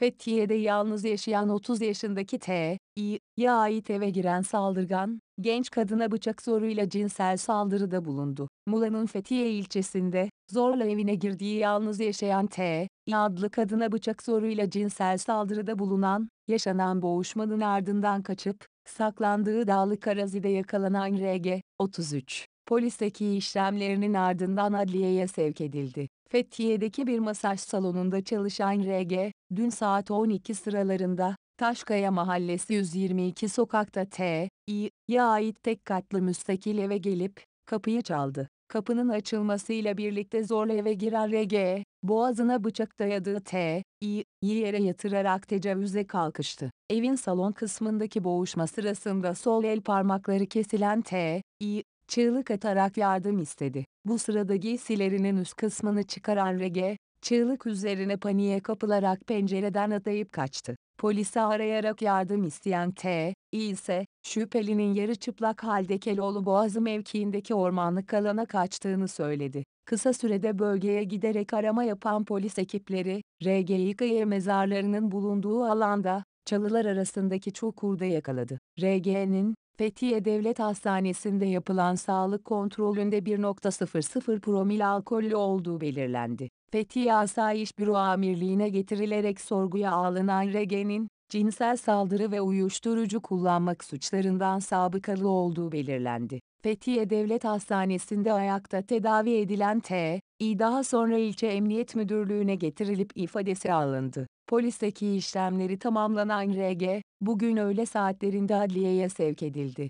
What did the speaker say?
Fethiye'de yalnız yaşayan 30 yaşındaki T.İ'ye ait eve giren saldırgan, genç kadına bıçak zoruyla cinsel saldırıda bulundu. Mula'nın Fethiye ilçesinde, zorla evine girdiği yalnız yaşayan T. adlı kadına bıçak zoruyla cinsel saldırıda bulunan, yaşanan boğuşmanın ardından kaçıp, saklandığı dağlık arazide yakalanan RG, 33, polisteki işlemlerinin ardından adliyeye sevk edildi. Fethiye'deki bir masaj salonunda çalışan RG, dün saat 12 sıralarında, Taşkaya Mahallesi 122 sokakta T, İ, ait tek katlı müstakil eve gelip, kapıyı çaldı. Kapının açılmasıyla birlikte zorla eve girer RG, boğazına bıçak dayadığı T, İ, yere yatırarak tecavüze kalkıştı. Evin salon kısmındaki boğuşma sırasında sol el parmakları kesilen T, İ, çığlık atarak yardım istedi. Bu sırada giysilerinin üst kısmını çıkaran Rege, çığlık üzerine paniğe kapılarak pencereden atayıp kaçtı. Polisi arayarak yardım isteyen T, ise, şüphelinin yarı çıplak halde Keloğlu Boğazı mevkiindeki ormanlık alana kaçtığını söyledi. Kısa sürede bölgeye giderek arama yapan polis ekipleri, RGİK'ye mezarlarının bulunduğu alanda, çalılar arasındaki çukurda yakaladı. RG'nin, Fethiye Devlet Hastanesi'nde yapılan sağlık kontrolünde 1.00 promil alkollü olduğu belirlendi. Fethiye Asayiş Büro Amirliği'ne getirilerek sorguya alınan Regen'in, cinsel saldırı ve uyuşturucu kullanmak suçlarından sabıkalı olduğu belirlendi. Fethiye Devlet Hastanesi'nde ayakta tedavi edilen T.İ. daha sonra ilçe emniyet müdürlüğüne getirilip ifadesi alındı. Polisteki işlemleri tamamlanan R.G., bugün öğle saatlerinde adliyeye sevk edildi.